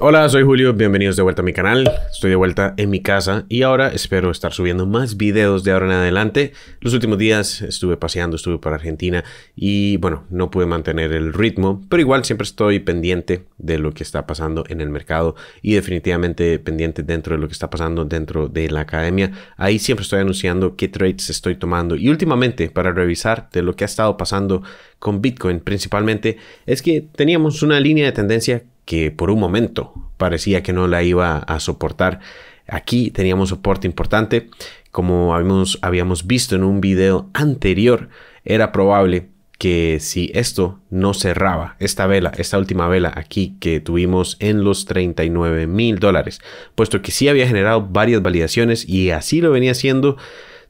Hola, soy Julio, bienvenidos de vuelta a mi canal. Estoy de vuelta en mi casa y ahora espero estar subiendo más videos de ahora en adelante. Los últimos días estuve paseando, estuve por Argentina y bueno, no pude mantener el ritmo, pero igual siempre estoy pendiente de lo que está pasando en el mercado y definitivamente pendiente dentro de lo que está pasando dentro de la academia. Ahí siempre estoy anunciando qué trades estoy tomando y últimamente para revisar de lo que ha estado pasando con Bitcoin principalmente es que teníamos una línea de tendencia que por un momento parecía que no la iba a soportar. Aquí teníamos soporte importante. Como habíamos, habíamos visto en un video anterior, era probable que si esto no cerraba, esta vela, esta última vela aquí que tuvimos en los 39 mil dólares, puesto que sí había generado varias validaciones y así lo venía haciendo,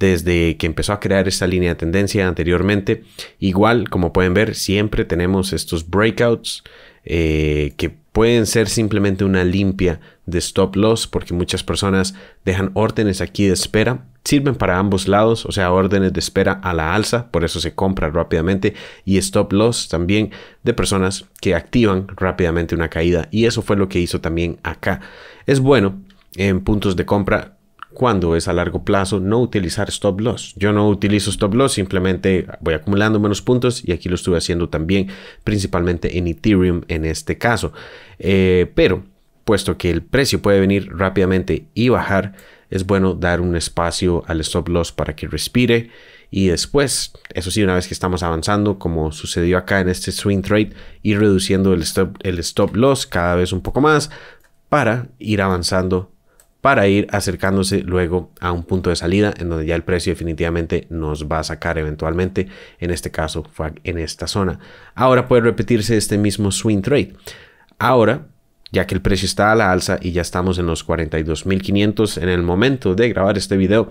desde que empezó a crear esta línea de tendencia anteriormente. Igual, como pueden ver, siempre tenemos estos breakouts eh, que pueden ser simplemente una limpia de stop loss porque muchas personas dejan órdenes aquí de espera. Sirven para ambos lados, o sea, órdenes de espera a la alza, por eso se compra rápidamente, y stop loss también de personas que activan rápidamente una caída. Y eso fue lo que hizo también acá. Es bueno en puntos de compra cuando es a largo plazo no utilizar stop loss. Yo no utilizo stop loss, simplemente voy acumulando menos puntos y aquí lo estuve haciendo también, principalmente en Ethereum en este caso. Eh, pero puesto que el precio puede venir rápidamente y bajar, es bueno dar un espacio al stop loss para que respire y después, eso sí, una vez que estamos avanzando, como sucedió acá en este swing trade, ir reduciendo el stop, el stop loss cada vez un poco más para ir avanzando para ir acercándose luego a un punto de salida en donde ya el precio definitivamente nos va a sacar eventualmente. En este caso en esta zona. Ahora puede repetirse este mismo swing trade. Ahora ya que el precio está a la alza y ya estamos en los 42.500 en el momento de grabar este video,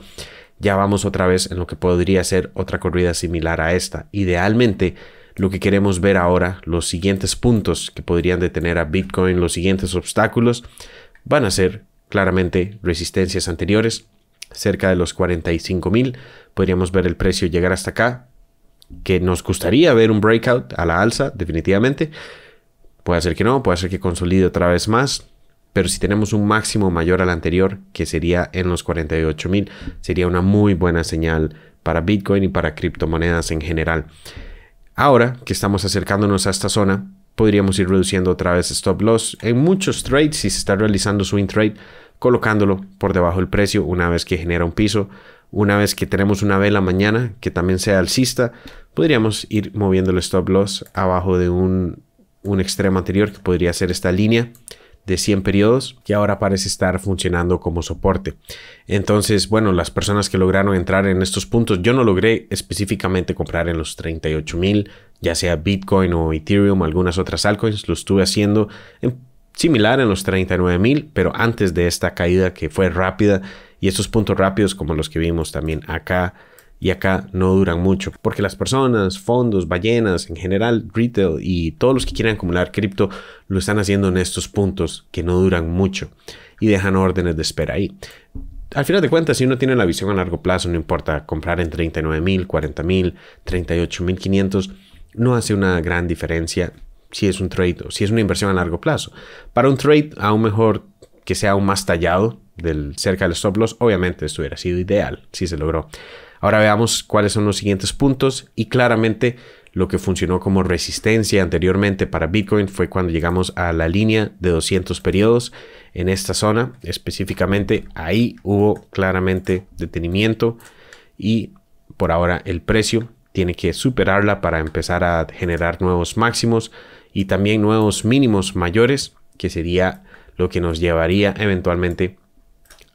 ya vamos otra vez en lo que podría ser otra corrida similar a esta. Idealmente, lo que queremos ver ahora, los siguientes puntos que podrían detener a Bitcoin, los siguientes obstáculos, van a ser Claramente, resistencias anteriores, cerca de los 45 mil, podríamos ver el precio llegar hasta acá, que nos gustaría ver un breakout a la alza, definitivamente. Puede ser que no, puede ser que consolide otra vez más, pero si tenemos un máximo mayor al anterior, que sería en los 48 mil, sería una muy buena señal para Bitcoin y para criptomonedas en general. Ahora que estamos acercándonos a esta zona, podríamos ir reduciendo otra vez stop loss. En muchos trades, si se está realizando swing trade, colocándolo por debajo del precio una vez que genera un piso. Una vez que tenemos una vela mañana que también sea alcista, podríamos ir moviendo el stop loss abajo de un, un extremo anterior que podría ser esta línea de 100 periodos que ahora parece estar funcionando como soporte. Entonces, bueno, las personas que lograron entrar en estos puntos, yo no logré específicamente comprar en los 38 mil, ya sea Bitcoin o Ethereum, algunas otras altcoins, lo estuve haciendo similar en los 39 mil, pero antes de esta caída que fue rápida y estos puntos rápidos como los que vimos también acá y acá no duran mucho, porque las personas, fondos, ballenas, en general, retail y todos los que quieren acumular cripto lo están haciendo en estos puntos que no duran mucho y dejan órdenes de espera ahí. Al final de cuentas, si uno tiene la visión a largo plazo, no importa comprar en 39 mil, 40 mil, 38 mil 500, no hace una gran diferencia si es un trade o si es una inversión a largo plazo. Para un trade, aún mejor que sea aún más tallado del cerca del stop loss, obviamente esto hubiera sido ideal si se logró. Ahora veamos cuáles son los siguientes puntos y claramente lo que funcionó como resistencia anteriormente para Bitcoin fue cuando llegamos a la línea de 200 periodos en esta zona específicamente. Ahí hubo claramente detenimiento y por ahora el precio tiene que superarla para empezar a generar nuevos máximos y también nuevos mínimos mayores que sería lo que nos llevaría eventualmente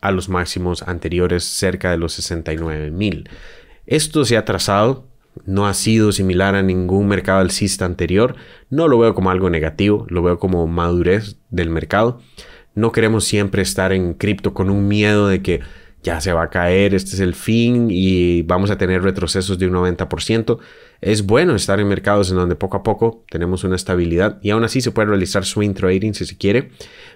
a los máximos anteriores cerca de los 69 mil. Esto se ha trazado, no ha sido similar a ningún mercado alcista anterior, no lo veo como algo negativo, lo veo como madurez del mercado. No queremos siempre estar en cripto con un miedo de que ya se va a caer, este es el fin y vamos a tener retrocesos de un 90%. Es bueno estar en mercados en donde poco a poco tenemos una estabilidad y aún así se puede realizar swing trading si se quiere,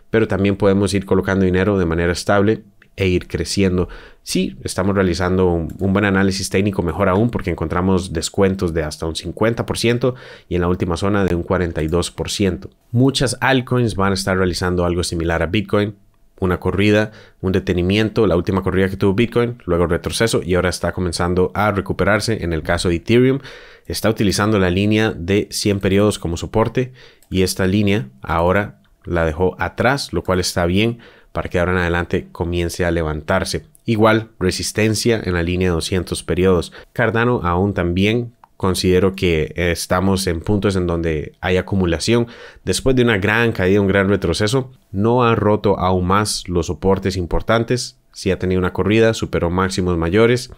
pero también podemos ir colocando dinero de manera estable e ir creciendo. Sí, estamos realizando un, buen análisis técnico, mejor aún, porque encontramos descuentos de hasta un 50% y en la última zona de un 42%. Muchas altcoins van a estar realizando algo similar a Bitcoin. Una corrida, un detenimiento, la última corrida que tuvo Bitcoin, luego retroceso y ahora está comenzando a recuperarse. En el caso de Ethereum, está utilizando la línea de 100 periodos como soporte y esta línea ahora la dejó atrás, lo cual está bien para que ahora en adelante comience a levantarse. Igual, resistencia en la línea de 200 periodos. Cardano aún también considero que estamos en puntos en donde hay acumulación. Después de una gran caída, un gran retroceso, no ha roto aún más los soportes importantes. Si ha tenido una corrida, superó máximos mayores,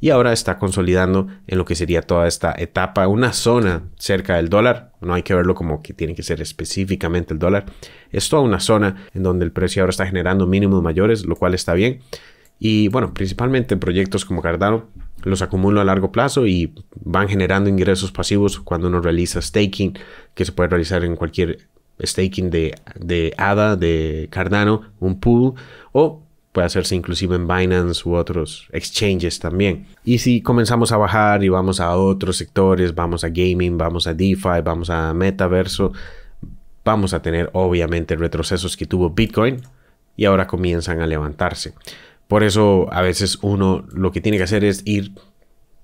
y ahora está consolidando en lo que sería toda esta etapa, una zona cerca del dólar, no hay que verlo como que tiene que ser específicamente el dólar, es toda una zona en donde el precio ahora está generando mínimos mayores, lo cual está bien. Y bueno, principalmente en proyectos como Cardano, los acumulo a largo plazo y van generando ingresos pasivos cuando uno realiza staking, que se puede realizar en cualquier staking de, de ADA, de Cardano, un pool o puede hacerse inclusive en Binance u otros exchanges también. Y si comenzamos a bajar y vamos a otros sectores, vamos a gaming, vamos a DeFi, vamos a metaverso, vamos a tener obviamente retrocesos que tuvo Bitcoin y ahora comienzan a levantarse. Por eso a veces uno lo que tiene que hacer es ir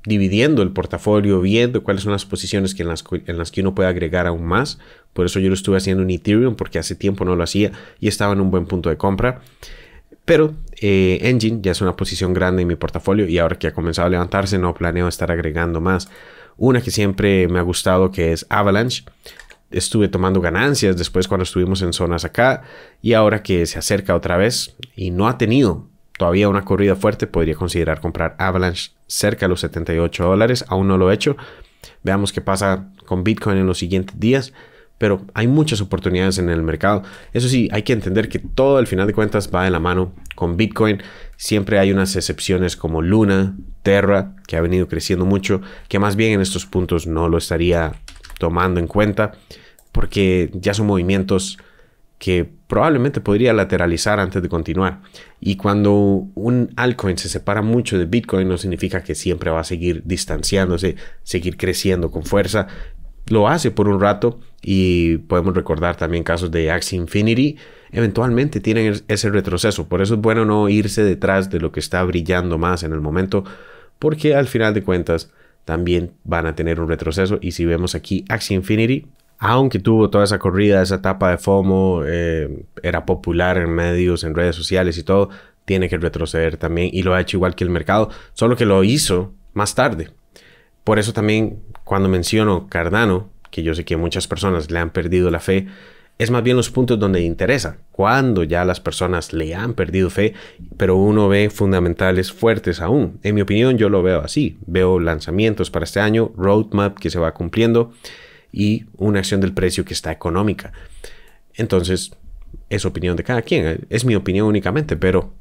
dividiendo el portafolio, viendo cuáles son las posiciones que en, las, en las que uno puede agregar aún más. Por eso yo lo estuve haciendo en Ethereum porque hace tiempo no lo hacía y estaba en un buen punto de compra. Pero eh, Engine ya es una posición grande en mi portafolio y ahora que ha comenzado a levantarse no planeo estar agregando más. Una que siempre me ha gustado que es Avalanche. Estuve tomando ganancias después cuando estuvimos en zonas acá y ahora que se acerca otra vez y no ha tenido todavía una corrida fuerte, podría considerar comprar Avalanche cerca de los 78 dólares. Aún no lo he hecho. Veamos qué pasa con Bitcoin en los siguientes días pero hay muchas oportunidades en el mercado. Eso sí, hay que entender que todo al final de cuentas va de la mano con Bitcoin. Siempre hay unas excepciones como Luna, Terra, que ha venido creciendo mucho, que más bien en estos puntos no lo estaría tomando en cuenta, porque ya son movimientos que probablemente podría lateralizar antes de continuar. Y cuando un altcoin se separa mucho de Bitcoin, no significa que siempre va a seguir distanciándose, seguir creciendo con fuerza lo hace por un rato y podemos recordar también casos de Axie Infinity, eventualmente tienen ese retroceso, por eso es bueno no irse detrás de lo que está brillando más en el momento, porque al final de cuentas también van a tener un retroceso y si vemos aquí Axie Infinity, aunque tuvo toda esa corrida, esa etapa de FOMO, eh, era popular en medios, en redes sociales y todo, tiene que retroceder también y lo ha hecho igual que el mercado, solo que lo hizo más tarde. Por eso también cuando menciono Cardano, que yo sé que muchas personas le han perdido la fe, es más bien los puntos donde interesa, cuando ya las personas le han perdido fe, pero uno ve fundamentales fuertes aún. En mi opinión yo lo veo así, veo lanzamientos para este año, roadmap que se va cumpliendo y una acción del precio que está económica. Entonces, es opinión de cada quien, eh, es mi opinión únicamente, pero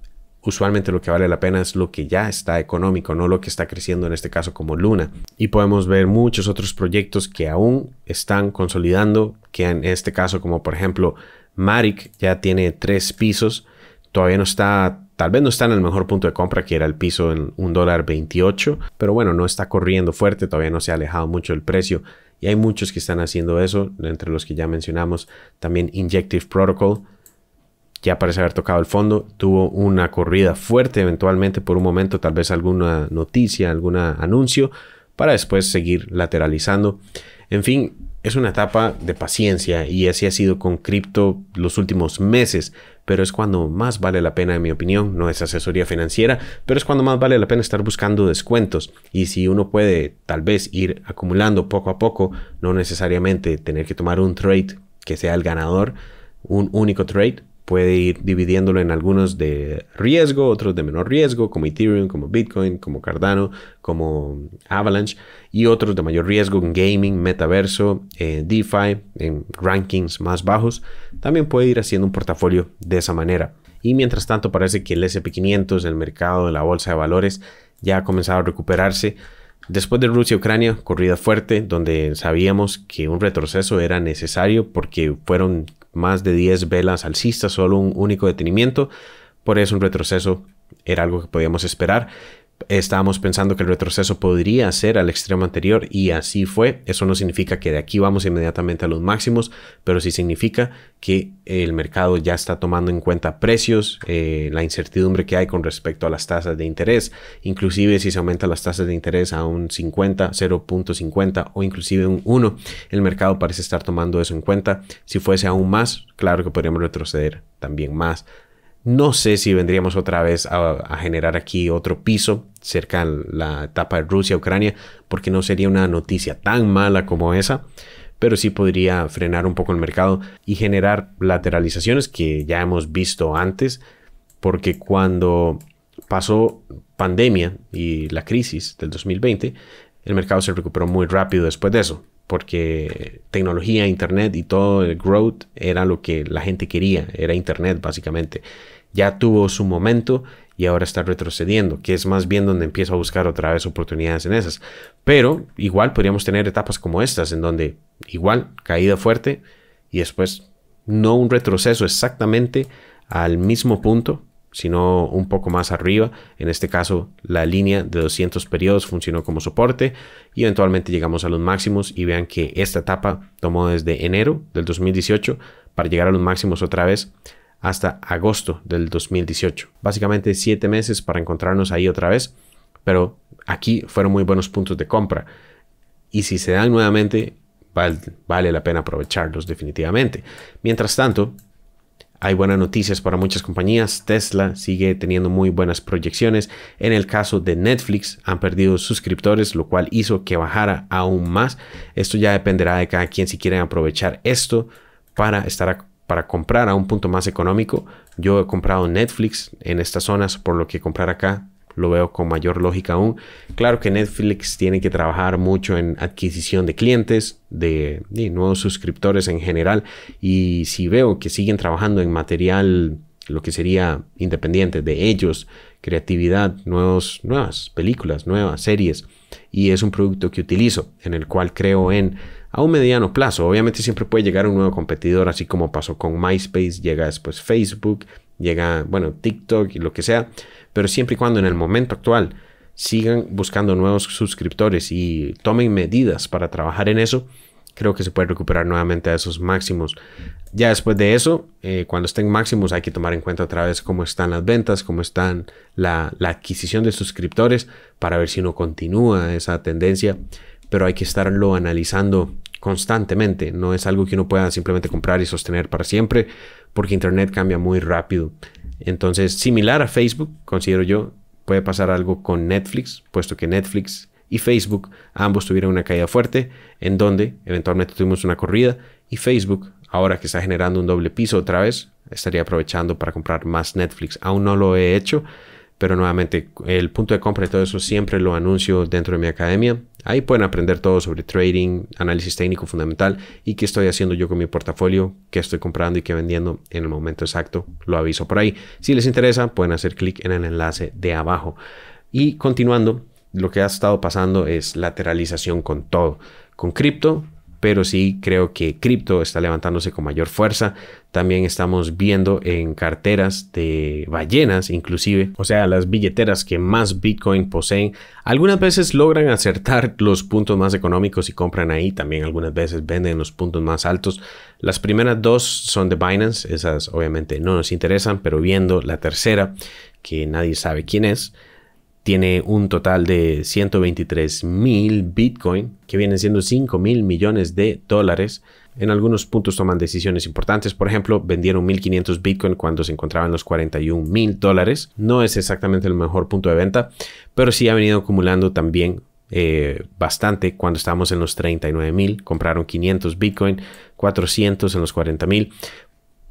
usualmente lo que vale la pena es lo que ya está económico, no lo que está creciendo en este caso como Luna. Y podemos ver muchos otros proyectos que aún están consolidando, que en este caso como por ejemplo Marik ya tiene tres pisos, todavía no está, tal vez no está en el mejor punto de compra que era el piso en un dólar 28, pero bueno, no está corriendo fuerte, todavía no se ha alejado mucho el precio. Y hay muchos que están haciendo eso, entre los que ya mencionamos también Injective Protocol, ya parece haber tocado el fondo, tuvo una corrida fuerte eventualmente por un momento, tal vez alguna noticia, algún anuncio, para después seguir lateralizando. En fin, es una etapa de paciencia y así ha sido con cripto los últimos meses, pero es cuando más vale la pena, en mi opinión, no es asesoría financiera, pero es cuando más vale la pena estar buscando descuentos y si uno puede tal vez ir acumulando poco a poco, no necesariamente tener que tomar un trade que sea el ganador, un único trade, puede ir dividiéndolo en algunos de riesgo, otros de menor riesgo, como Ethereum, como Bitcoin, como Cardano, como Avalanche, y otros de mayor riesgo en gaming, metaverso, DeFi, en rankings más bajos. También puede ir haciendo un portafolio de esa manera. Y mientras tanto parece que el SP500, el mercado de la bolsa de valores, ya ha comenzado a recuperarse. Después de Rusia-Ucrania, corrida fuerte, donde sabíamos que un retroceso era necesario porque fueron más de 10 velas alcistas, solo un único detenimiento. Por eso un retroceso era algo que podíamos esperar estábamos pensando que el retroceso podría ser al extremo anterior y así fue. Eso no significa que de aquí vamos inmediatamente a los máximos, pero sí significa que el mercado ya está tomando en cuenta precios, eh, la incertidumbre que hay con respecto a las tasas de interés, inclusive si se aumentan las tasas de interés a un 50, 0.50 o inclusive un 1, el mercado parece estar tomando eso en cuenta. Si fuese aún más, claro que podríamos retroceder también más no sé si vendríamos otra vez a, generar aquí otro piso cerca de la etapa de Rusia-Ucrania, porque no sería una noticia tan mala como esa, pero sí podría frenar un poco el mercado y generar lateralizaciones que ya hemos visto antes, porque cuando pasó pandemia y la crisis del 2020, el mercado se recuperó muy rápido después de eso porque tecnología, internet y todo el growth era lo que la gente quería, era internet básicamente. Ya tuvo su momento y ahora está retrocediendo, que es más bien donde empiezo a buscar otra vez oportunidades en esas. Pero igual podríamos tener etapas como estas, en donde igual caída fuerte y después no un retroceso exactamente al mismo punto, sino un poco más arriba. En este caso, la línea de 200 periodos funcionó como soporte y eventualmente llegamos a los máximos y vean que esta etapa tomó desde enero del 2018 para llegar a los máximos otra vez hasta agosto del 2018. Básicamente 7 meses para encontrarnos ahí otra vez, pero aquí fueron muy buenos puntos de compra. Y si se dan nuevamente, vale la pena aprovecharlos definitivamente. Mientras tanto, hay buenas noticias para muchas compañías. Tesla sigue teniendo muy buenas proyecciones. En el caso de Netflix, han perdido suscriptores, lo cual hizo que bajara aún más. Esto ya dependerá de cada quien si quieren aprovechar esto para estar para comprar a un punto más económico. Yo he comprado Netflix en estas zonas, por lo que comprar acá lo veo con mayor lógica aún. Claro que Netflix tiene que trabajar mucho en adquisición de clientes, de, nuevos suscriptores en general, y si veo que siguen trabajando en material, lo que sería independiente de ellos, creatividad, nuevos, nuevas películas, nuevas series, y es un producto que utilizo, en el cual creo en a un mediano plazo. Obviamente siempre puede llegar un nuevo competidor, así como pasó con MySpace, llega después Facebook, llega, bueno, TikTok y lo que sea, pero siempre y cuando en el momento actual sigan buscando nuevos suscriptores y tomen medidas para trabajar en eso, creo que se puede recuperar nuevamente a esos máximos. Ya después de eso, eh, cuando estén máximos, hay que tomar en cuenta otra vez cómo están las ventas, cómo están la, la adquisición de suscriptores para ver si no continúa esa tendencia, pero hay que estarlo analizando constantemente. No es algo que uno pueda simplemente comprar y sostener para siempre, porque Internet cambia muy rápido. Entonces, similar a Facebook, considero yo, puede pasar algo con Netflix, puesto que Netflix y Facebook ambos tuvieron una caída fuerte, en donde eventualmente tuvimos una corrida y Facebook, ahora que está generando un doble piso otra vez, estaría aprovechando para comprar más Netflix. Aún no lo he hecho, pero nuevamente, el punto de compra y todo eso siempre lo anuncio dentro de mi academia. Ahí pueden aprender todo sobre trading, análisis técnico fundamental y qué estoy haciendo yo con mi portafolio, qué estoy comprando y qué vendiendo en el momento exacto. Lo aviso por ahí. Si les interesa, pueden hacer clic en el enlace de abajo. Y continuando, lo que ha estado pasando es lateralización con todo. Con cripto, pero sí creo que cripto está levantándose con mayor fuerza. También estamos viendo en carteras de ballenas, inclusive, o sea, las billeteras que más Bitcoin poseen, algunas veces logran acertar los puntos más económicos y compran ahí, también algunas veces venden los puntos más altos. Las primeras dos son de Binance, esas obviamente no nos interesan, pero viendo la tercera, que nadie sabe quién es, tiene un total de 123 mil Bitcoin, que vienen siendo 5 mil millones de dólares. En algunos puntos toman decisiones importantes. Por ejemplo, vendieron 1.500 Bitcoin cuando se encontraban los 41 mil dólares. No es exactamente el mejor punto de venta, pero sí ha venido acumulando también eh, bastante cuando estábamos en los 39 mil. Compraron 500 Bitcoin, 400 en los 40 mil.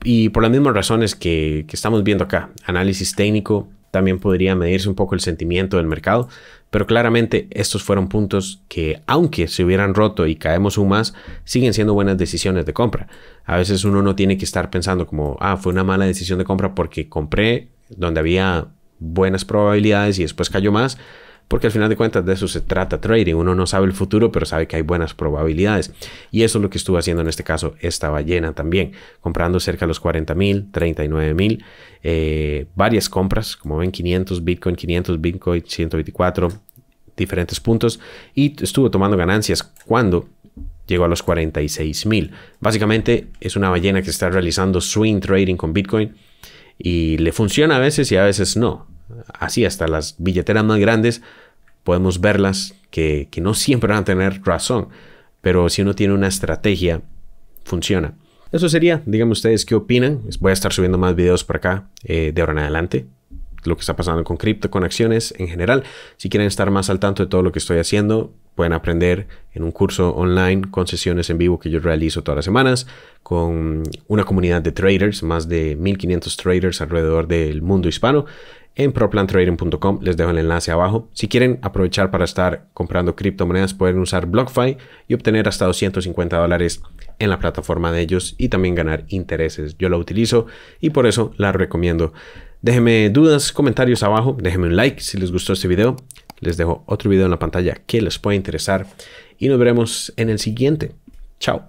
Y por las mismas razones que estamos viendo acá, análisis técnico, también podría medirse un poco el sentimiento del mercado, pero claramente estos fueron puntos que, aunque se hubieran roto y caemos un más, siguen siendo buenas decisiones de compra. A veces uno no tiene que estar pensando como, ah, fue una mala decisión de compra porque compré donde había buenas probabilidades y después cayó más porque al final de cuentas de eso se trata trading. Uno no sabe el futuro, pero sabe que hay buenas probabilidades. Y eso es lo que estuvo haciendo en este caso esta ballena también, comprando cerca de los 40.000, 39.000, 39 mil, eh, varias compras, como ven, 500 Bitcoin, 500 Bitcoin, 124, diferentes puntos, y estuvo tomando ganancias cuando llegó a los 46.000. Básicamente es una ballena que está realizando swing trading con Bitcoin y le funciona a veces y a veces no así hasta las billeteras más grandes, podemos verlas que, que no siempre van a tener razón, pero si uno tiene una estrategia, funciona. Eso sería, díganme ustedes qué opinan. Voy a estar subiendo más videos por acá eh, de ahora en adelante. Lo que está pasando con cripto, con acciones en general. Si quieren estar más al tanto de todo lo que estoy haciendo, pueden aprender en un curso online con sesiones en vivo que yo realizo todas las semanas, con una comunidad de traders, más de 1500 traders alrededor del mundo hispano en proplantrading.com. Les dejo el enlace abajo. Si quieren aprovechar para estar comprando criptomonedas, pueden usar BlockFi y obtener hasta 250 dólares en la plataforma de ellos y también ganar intereses. Yo lo utilizo y por eso la recomiendo. Déjenme dudas, comentarios abajo, déjenme un like si les gustó este video. Les dejo otro video en la pantalla que les pueda interesar y nos veremos en el siguiente. Chao.